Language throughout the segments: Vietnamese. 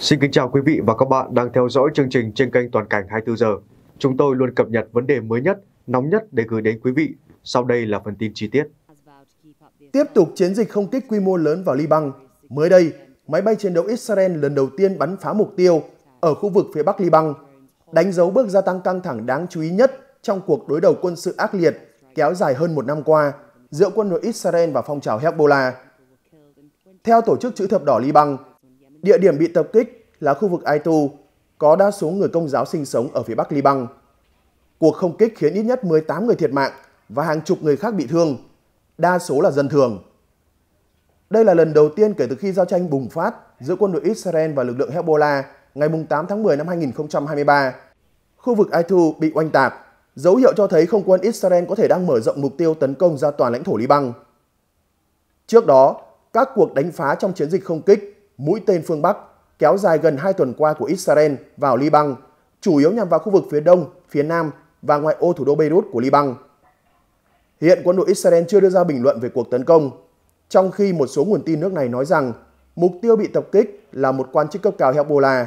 Xin kính chào quý vị và các bạn đang theo dõi chương trình trên kênh Toàn cảnh 24 giờ. Chúng tôi luôn cập nhật vấn đề mới nhất, nóng nhất để gửi đến quý vị. Sau đây là phần tin chi tiết. Tiếp tục chiến dịch không kích quy mô lớn vào Liban. Mới đây, máy bay chiến đấu Israel lần đầu tiên bắn phá mục tiêu ở khu vực phía Bắc Liban, đánh dấu bước gia tăng căng thẳng đáng chú ý nhất trong cuộc đối đầu quân sự ác liệt kéo dài hơn một năm qua giữa quân đội Israel và phong trào Hezbollah. Theo Tổ chức Chữ Thập Đỏ Liban, Địa điểm bị tập kích là khu vực Aitu, có đa số người công giáo sinh sống ở phía bắc Liban. Cuộc không kích khiến ít nhất 18 người thiệt mạng và hàng chục người khác bị thương, đa số là dân thường. Đây là lần đầu tiên kể từ khi giao tranh bùng phát giữa quân đội Israel và lực lượng Hezbollah ngày 8 tháng 10 năm 2023. Khu vực Aitu bị oanh tạc, dấu hiệu cho thấy không quân Israel có thể đang mở rộng mục tiêu tấn công ra toàn lãnh thổ Liban. Trước đó, các cuộc đánh phá trong chiến dịch không kích mũi tên phương Bắc kéo dài gần 2 tuần qua của Israel vào Liban, chủ yếu nhằm vào khu vực phía đông, phía nam và ngoại ô thủ đô Beirut của Liban. Hiện quân đội Israel chưa đưa ra bình luận về cuộc tấn công, trong khi một số nguồn tin nước này nói rằng mục tiêu bị tập kích là một quan chức cấp cao Hezbollah.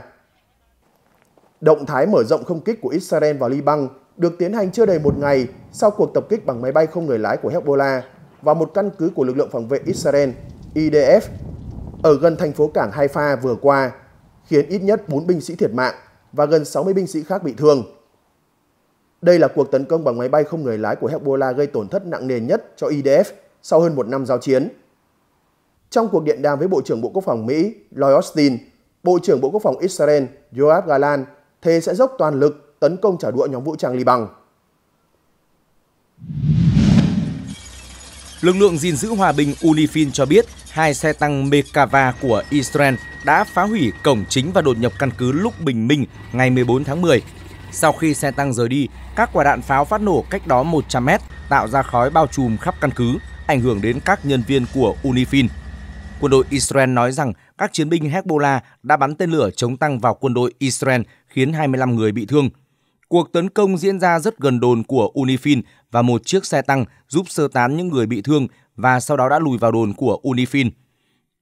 Động thái mở rộng không kích của Israel vào Liban được tiến hành chưa đầy một ngày sau cuộc tập kích bằng máy bay không người lái của Hezbollah và một căn cứ của lực lượng phòng vệ Israel IDF ở gần thành phố cảng Haifa vừa qua, khiến ít nhất 4 binh sĩ thiệt mạng và gần 60 binh sĩ khác bị thương. Đây là cuộc tấn công bằng máy bay không người lái của Hezbollah gây tổn thất nặng nề nhất cho IDF sau hơn một năm giao chiến. Trong cuộc điện đàm với Bộ trưởng Bộ Quốc phòng Mỹ Lloyd Austin, Bộ trưởng Bộ Quốc phòng Israel Yoav Galan thề sẽ dốc toàn lực tấn công trả đũa nhóm vũ trang Liban. Lực lượng gìn giữ hòa bình UNIFIL cho biết hai xe tăng Mekava của Israel đã phá hủy cổng chính và đột nhập căn cứ lúc bình minh ngày 14 tháng 10. Sau khi xe tăng rời đi, các quả đạn pháo phát nổ cách đó 100 mét tạo ra khói bao trùm khắp căn cứ, ảnh hưởng đến các nhân viên của UNIFIL. Quân đội Israel nói rằng các chiến binh Hezbollah đã bắn tên lửa chống tăng vào quân đội Israel khiến 25 người bị thương. Cuộc tấn công diễn ra rất gần đồn của Unifin và một chiếc xe tăng giúp sơ tán những người bị thương và sau đó đã lùi vào đồn của Unifin.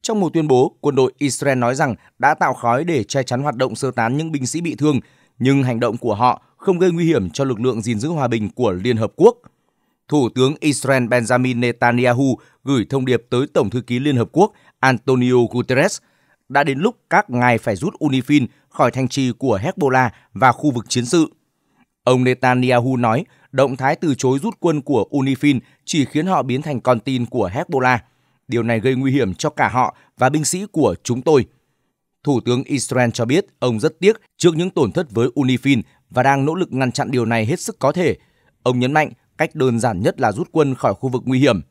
Trong một tuyên bố, quân đội Israel nói rằng đã tạo khói để che chắn hoạt động sơ tán những binh sĩ bị thương, nhưng hành động của họ không gây nguy hiểm cho lực lượng gìn giữ hòa bình của Liên Hợp Quốc. Thủ tướng Israel Benjamin Netanyahu gửi thông điệp tới Tổng thư ký Liên Hợp Quốc Antonio Guterres đã đến lúc các ngài phải rút Unifin khỏi thành trì của Hezbollah và khu vực chiến sự. Ông Netanyahu nói động thái từ chối rút quân của UNIFIL chỉ khiến họ biến thành con tin của Hezbollah. Điều này gây nguy hiểm cho cả họ và binh sĩ của chúng tôi. Thủ tướng Israel cho biết ông rất tiếc trước những tổn thất với UNIFIL và đang nỗ lực ngăn chặn điều này hết sức có thể. Ông nhấn mạnh cách đơn giản nhất là rút quân khỏi khu vực nguy hiểm.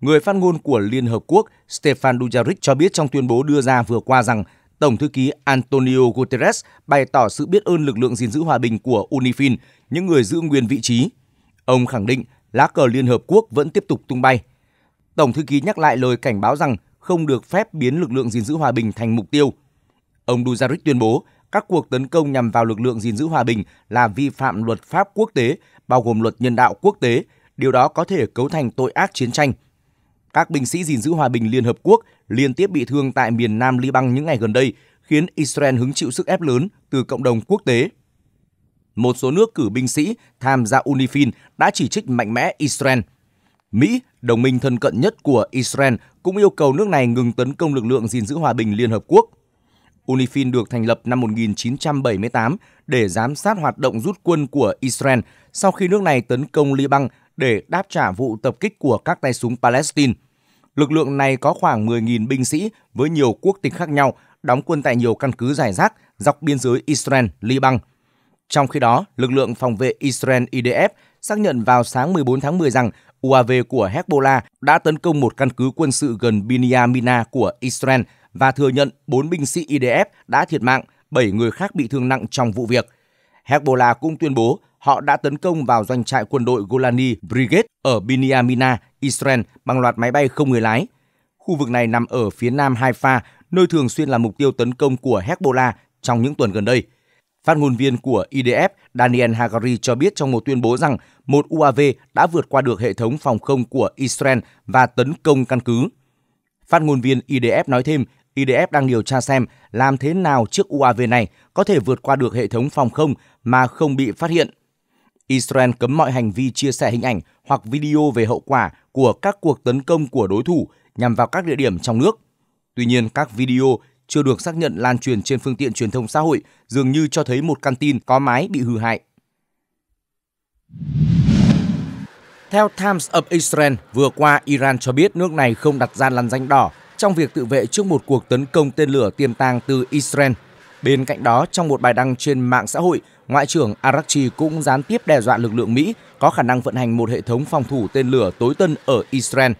Người phát ngôn của Liên Hợp Quốc Stefan Dujarric cho biết trong tuyên bố đưa ra vừa qua rằng Tổng thư ký Antonio Guterres bày tỏ sự biết ơn lực lượng gìn giữ hòa bình của UNIFIL, những người giữ nguyên vị trí. Ông khẳng định lá cờ Liên Hợp Quốc vẫn tiếp tục tung bay. Tổng thư ký nhắc lại lời cảnh báo rằng không được phép biến lực lượng gìn giữ hòa bình thành mục tiêu. Ông Duzaric tuyên bố các cuộc tấn công nhằm vào lực lượng gìn giữ hòa bình là vi phạm luật pháp quốc tế, bao gồm luật nhân đạo quốc tế, điều đó có thể cấu thành tội ác chiến tranh – các binh sĩ gìn giữ hòa bình Liên Hợp Quốc liên tiếp bị thương tại miền Nam Liban những ngày gần đây, khiến Israel hứng chịu sức ép lớn từ cộng đồng quốc tế. Một số nước cử binh sĩ tham gia UNIFIL đã chỉ trích mạnh mẽ Israel. Mỹ, đồng minh thân cận nhất của Israel, cũng yêu cầu nước này ngừng tấn công lực lượng gìn giữ hòa bình Liên Hợp Quốc. UNIFIL được thành lập năm 1978 để giám sát hoạt động rút quân của Israel sau khi nước này tấn công Liban để đáp trả vụ tập kích của các tay súng Palestine. Lực lượng này có khoảng 10.000 binh sĩ với nhiều quốc tịch khác nhau, đóng quân tại nhiều căn cứ giải rác dọc biên giới Israel, Liban. Trong khi đó, lực lượng phòng vệ Israel IDF xác nhận vào sáng 14 tháng 10 rằng UAV của Hezbollah đã tấn công một căn cứ quân sự gần Binyamina của Israel và thừa nhận 4 binh sĩ IDF đã thiệt mạng, 7 người khác bị thương nặng trong vụ việc. Hezbollah cũng tuyên bố họ đã tấn công vào doanh trại quân đội Golani Brigade ở Biniamina, Israel bằng loạt máy bay không người lái. Khu vực này nằm ở phía nam Haifa, nơi thường xuyên là mục tiêu tấn công của Hezbollah trong những tuần gần đây. Phát ngôn viên của IDF Daniel Hagari cho biết trong một tuyên bố rằng một UAV đã vượt qua được hệ thống phòng không của Israel và tấn công căn cứ. Phát ngôn viên IDF nói thêm, IDF đang điều tra xem làm thế nào chiếc UAV này có thể vượt qua được hệ thống phòng không mà không bị phát hiện. Israel cấm mọi hành vi chia sẻ hình ảnh hoặc video về hậu quả của các cuộc tấn công của đối thủ nhằm vào các địa điểm trong nước. Tuy nhiên, các video chưa được xác nhận lan truyền trên phương tiện truyền thông xã hội dường như cho thấy một căn tin có mái bị hư hại. Theo Times of Israel, vừa qua Iran cho biết nước này không đặt ra lằn danh đỏ trong việc tự vệ trước một cuộc tấn công tên lửa tiềm tàng từ Israel. Bên cạnh đó, trong một bài đăng trên mạng xã hội, Ngoại trưởng Araghchi cũng gián tiếp đe dọa lực lượng Mỹ có khả năng vận hành một hệ thống phòng thủ tên lửa tối tân ở Israel.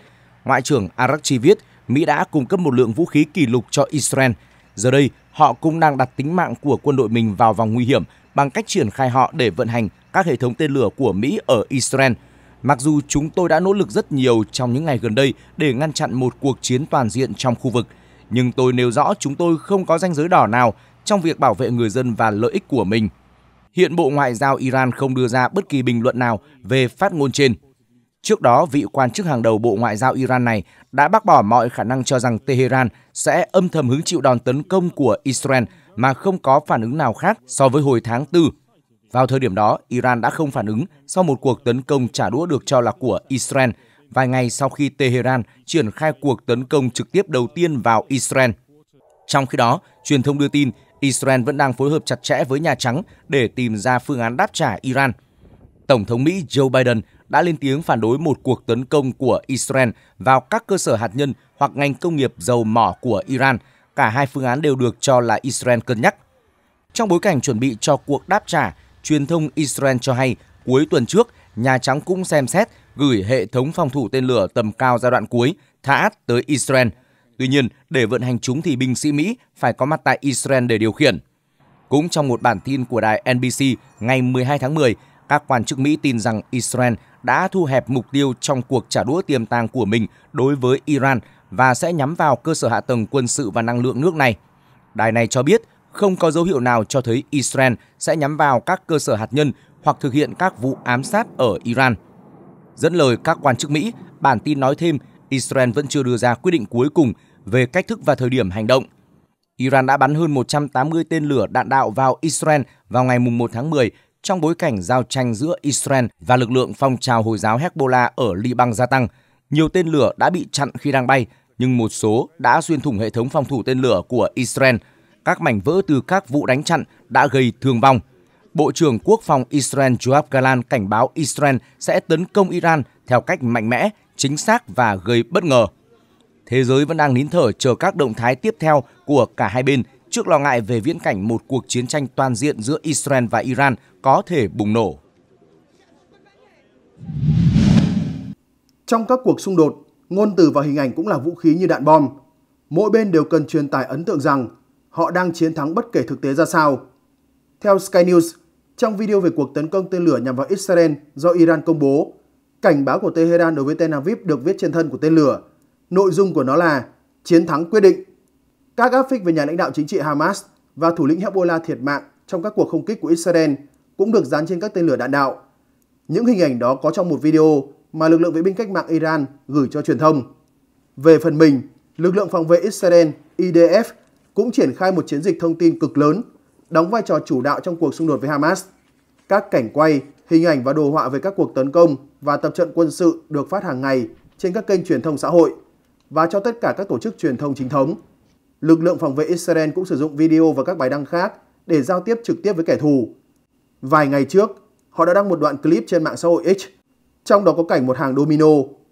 Ngoại trưởng Araghchi viết, Mỹ đã cung cấp một lượng vũ khí kỷ lục cho Israel. Giờ đây, họ cũng đang đặt tính mạng của quân đội mình vào vòng nguy hiểm bằng cách triển khai họ để vận hành các hệ thống tên lửa của Mỹ ở Israel. Mặc dù chúng tôi đã nỗ lực rất nhiều trong những ngày gần đây để ngăn chặn một cuộc chiến toàn diện trong khu vực, nhưng tôi nêu rõ chúng tôi không có ranh giới đỏ nào trong việc bảo vệ người dân và lợi ích của mình. Hiện Bộ Ngoại giao Iran không đưa ra bất kỳ bình luận nào về phát ngôn trên. Trước đó, vị quan chức hàng đầu Bộ Ngoại giao Iran này đã bác bỏ mọi khả năng cho rằng Tehran sẽ âm thầm hứng chịu đòn tấn công của Israel mà không có phản ứng nào khác so với hồi tháng 4. Vào thời điểm đó, Iran đã không phản ứng sau một cuộc tấn công trả đũa được cho là của Israel vài ngày sau khi Tehran triển khai cuộc tấn công trực tiếp đầu tiên vào Israel. Trong khi đó, truyền thông đưa tin Israel vẫn đang phối hợp chặt chẽ với Nhà Trắng để tìm ra phương án đáp trả Iran. Tổng thống Mỹ Joe Biden đã lên tiếng phản đối một cuộc tấn công của Israel vào các cơ sở hạt nhân hoặc ngành công nghiệp dầu mỏ của Iran. Cả hai phương án đều được cho là Israel cân nhắc. Trong bối cảnh chuẩn bị cho cuộc đáp trả, truyền thông Israel cho hay cuối tuần trước, Nhà Trắng cũng xem xét gửi hệ thống phòng thủ tên lửa tầm cao giai đoạn cuối Tha'at tới Israel – Tuy nhiên, để vận hành chúng thì binh sĩ Mỹ phải có mặt tại Israel để điều khiển. Cũng trong một bản tin của đài NBC ngày 12 tháng 10, các quan chức Mỹ tin rằng Israel đã thu hẹp mục tiêu trong cuộc trả đũa tiềm tàng của mình đối với Iran và sẽ nhắm vào cơ sở hạ tầng quân sự và năng lượng nước này. Đài này cho biết không có dấu hiệu nào cho thấy Israel sẽ nhắm vào các cơ sở hạt nhân hoặc thực hiện các vụ ám sát ở Iran. Dẫn lời các quan chức Mỹ, bản tin nói thêm Israel vẫn chưa đưa ra quyết định cuối cùng về cách thức và thời điểm hành động. Iran đã bắn hơn 180 tên lửa đạn đạo vào Israel vào ngày 1 tháng 10 trong bối cảnh giao tranh giữa Israel và lực lượng phong trào Hồi giáo Hezbollah ở Liban gia tăng. Nhiều tên lửa đã bị chặn khi đang bay, nhưng một số đã xuyên thủng hệ thống phòng thủ tên lửa của Israel. Các mảnh vỡ từ các vụ đánh chặn đã gây thương vong. Bộ trưởng Quốc phòng Israel Joab Galan cảnh báo Israel sẽ tấn công Iran theo cách mạnh mẽ, chính xác và gây bất ngờ. Thế giới vẫn đang nín thở chờ các động thái tiếp theo của cả hai bên trước lo ngại về viễn cảnh một cuộc chiến tranh toàn diện giữa Israel và Iran có thể bùng nổ. Trong các cuộc xung đột, ngôn từ và hình ảnh cũng là vũ khí như đạn bom. Mỗi bên đều cần truyền tải ấn tượng rằng họ đang chiến thắng bất kể thực tế ra sao. Theo Sky News, trong video về cuộc tấn công tên lửa nhằm vào Israel do Iran công bố, Cảnh báo của Tehran đối với Tel Aviv được viết trên thân của tên lửa. Nội dung của nó là chiến thắng quyết định. Các áp phích về nhà lãnh đạo chính trị Hamas và thủ lĩnh Hezbollah thiệt mạng trong các cuộc không kích của Israel cũng được dán trên các tên lửa đạn đạo. Những hình ảnh đó có trong một video mà lực lượng vệ binh cách mạng Iran gửi cho truyền thông. Về phần mình, lực lượng phòng vệ Israel IDF cũng triển khai một chiến dịch thông tin cực lớn, đóng vai trò chủ đạo trong cuộc xung đột với Hamas. Các cảnh quay, Hình ảnh và đồ họa về các cuộc tấn công và tập trận quân sự được phát hàng ngày trên các kênh truyền thông xã hội và cho tất cả các tổ chức truyền thông chính thống. Lực lượng phòng vệ Israel cũng sử dụng video và các bài đăng khác để giao tiếp trực tiếp với kẻ thù. Vài ngày trước, họ đã đăng một đoạn clip trên mạng xã hội X, trong đó có cảnh một hàng domino,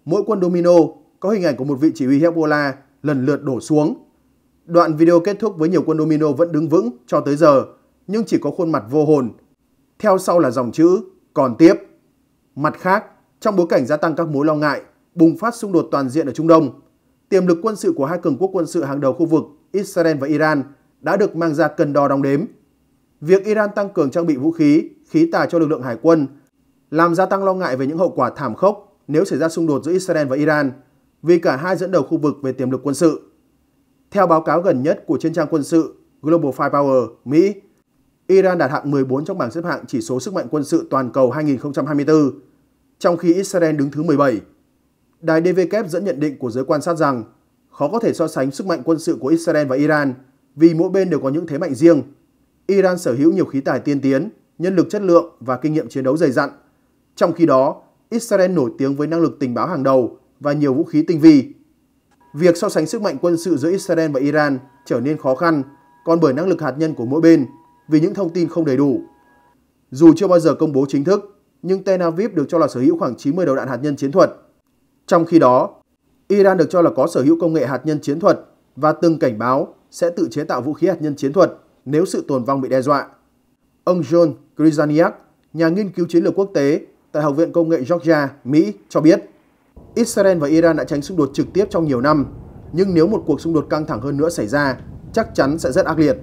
mỗi quân domino có hình ảnh của một vị chỉ huy Hezbollah lần lượt đổ xuống. Đoạn video kết thúc với nhiều quân domino vẫn đứng vững cho tới giờ, nhưng chỉ có khuôn mặt vô hồn. Theo sau là dòng chữ còn tiếp, mặt khác, trong bối cảnh gia tăng các mối lo ngại, bùng phát xung đột toàn diện ở Trung Đông, tiềm lực quân sự của hai cường quốc quân sự hàng đầu khu vực Israel và Iran đã được mang ra cân đo đong đếm. Việc Iran tăng cường trang bị vũ khí, khí tài cho lực lượng hải quân làm gia tăng lo ngại về những hậu quả thảm khốc nếu xảy ra xung đột giữa Israel và Iran, vì cả hai dẫn đầu khu vực về tiềm lực quân sự. Theo báo cáo gần nhất của trên trang quân sự Global Firepower Mỹ Iran đạt hạng 14 trong bảng xếp hạng chỉ số sức mạnh quân sự toàn cầu 2024, trong khi Israel đứng thứ 17. Đài DW dẫn nhận định của giới quan sát rằng khó có thể so sánh sức mạnh quân sự của Israel và Iran vì mỗi bên đều có những thế mạnh riêng. Iran sở hữu nhiều khí tài tiên tiến, nhân lực chất lượng và kinh nghiệm chiến đấu dày dặn. Trong khi đó, Israel nổi tiếng với năng lực tình báo hàng đầu và nhiều vũ khí tinh vi. Việc so sánh sức mạnh quân sự giữa Israel và Iran trở nên khó khăn, còn bởi năng lực hạt nhân của mỗi bên vì những thông tin không đầy đủ. Dù chưa bao giờ công bố chính thức, nhưng Tel Aviv được cho là sở hữu khoảng 90 đầu đạn hạt nhân chiến thuật. Trong khi đó, Iran được cho là có sở hữu công nghệ hạt nhân chiến thuật và từng cảnh báo sẽ tự chế tạo vũ khí hạt nhân chiến thuật nếu sự tồn vong bị đe dọa. Ông John Krizaniak, nhà nghiên cứu chiến lược quốc tế tại Học viện Công nghệ Georgia, Mỹ, cho biết Israel và Iran đã tránh xung đột trực tiếp trong nhiều năm, nhưng nếu một cuộc xung đột căng thẳng hơn nữa xảy ra, chắc chắn sẽ rất ác liệt.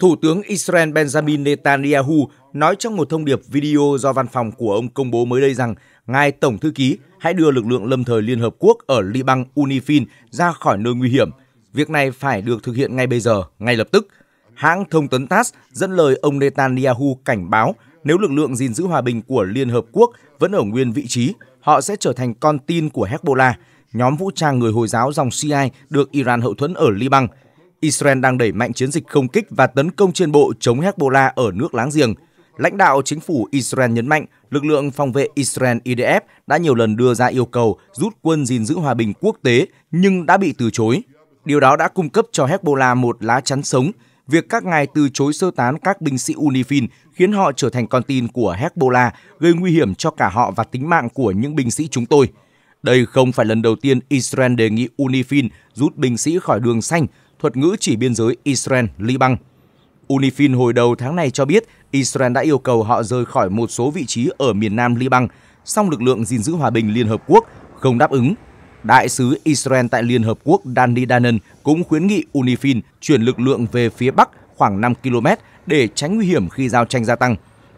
Thủ tướng Israel Benjamin Netanyahu nói trong một thông điệp video do văn phòng của ông công bố mới đây rằng Ngài Tổng Thư ký hãy đưa lực lượng lâm thời Liên Hợp Quốc ở Liban Unifin ra khỏi nơi nguy hiểm. Việc này phải được thực hiện ngay bây giờ, ngay lập tức. Hãng thông tấn TASS dẫn lời ông Netanyahu cảnh báo nếu lực lượng gìn giữ hòa bình của Liên Hợp Quốc vẫn ở nguyên vị trí, họ sẽ trở thành con tin của Hezbollah, nhóm vũ trang người Hồi giáo dòng Shiite được Iran hậu thuẫn ở Liban. Israel đang đẩy mạnh chiến dịch không kích và tấn công trên bộ chống Hezbollah ở nước láng giềng. Lãnh đạo chính phủ Israel nhấn mạnh lực lượng phòng vệ Israel IDF đã nhiều lần đưa ra yêu cầu rút quân gìn giữ hòa bình quốc tế nhưng đã bị từ chối. Điều đó đã cung cấp cho Hezbollah một lá chắn sống. Việc các ngài từ chối sơ tán các binh sĩ UNIFIL khiến họ trở thành con tin của Hezbollah, gây nguy hiểm cho cả họ và tính mạng của những binh sĩ chúng tôi. Đây không phải lần đầu tiên Israel đề nghị UNIFIL rút binh sĩ khỏi đường xanh, thuật ngữ chỉ biên giới Israel-Liban. UNIFIL hồi đầu tháng này cho biết Israel đã yêu cầu họ rời khỏi một số vị trí ở miền nam Liban, song lực lượng gìn giữ hòa bình Liên Hợp Quốc không đáp ứng. Đại sứ Israel tại Liên Hợp Quốc Danny Danan cũng khuyến nghị UNIFIL chuyển lực lượng về phía bắc khoảng 5 km để tránh nguy hiểm khi giao tranh gia tăng.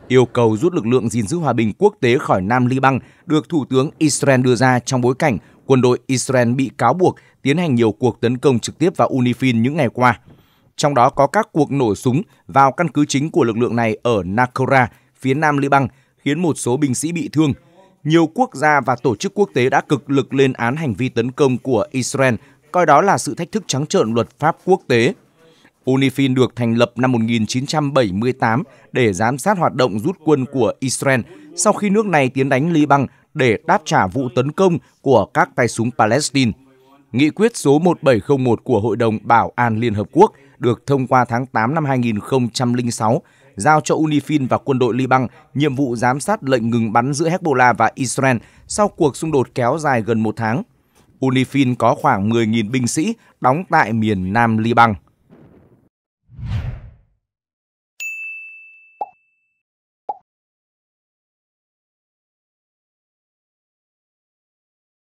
Yêu cầu rút lực lượng gìn giữ hòa bình quốc tế khỏi Nam Liban được Thủ tướng Israel đưa ra trong bối cảnh quân đội Israel bị cáo buộc tiến hành nhiều cuộc tấn công trực tiếp vào Unifil những ngày qua. Trong đó có các cuộc nổ súng vào căn cứ chính của lực lượng này ở Nakora, phía nam Liban, khiến một số binh sĩ bị thương. Nhiều quốc gia và tổ chức quốc tế đã cực lực lên án hành vi tấn công của Israel, coi đó là sự thách thức trắng trợn luật pháp quốc tế. UNIFIL được thành lập năm 1978 để giám sát hoạt động rút quân của Israel sau khi nước này tiến đánh Liban để đáp trả vụ tấn công của các tay súng Palestine. Nghị quyết số 1701 của Hội đồng Bảo an Liên Hợp Quốc được thông qua tháng 8 năm 2006, giao cho UNIFIL và quân đội Liban nhiệm vụ giám sát lệnh ngừng bắn giữa Hezbollah và Israel sau cuộc xung đột kéo dài gần một tháng. UNIFIL có khoảng 10.000 binh sĩ đóng tại miền Nam Liban.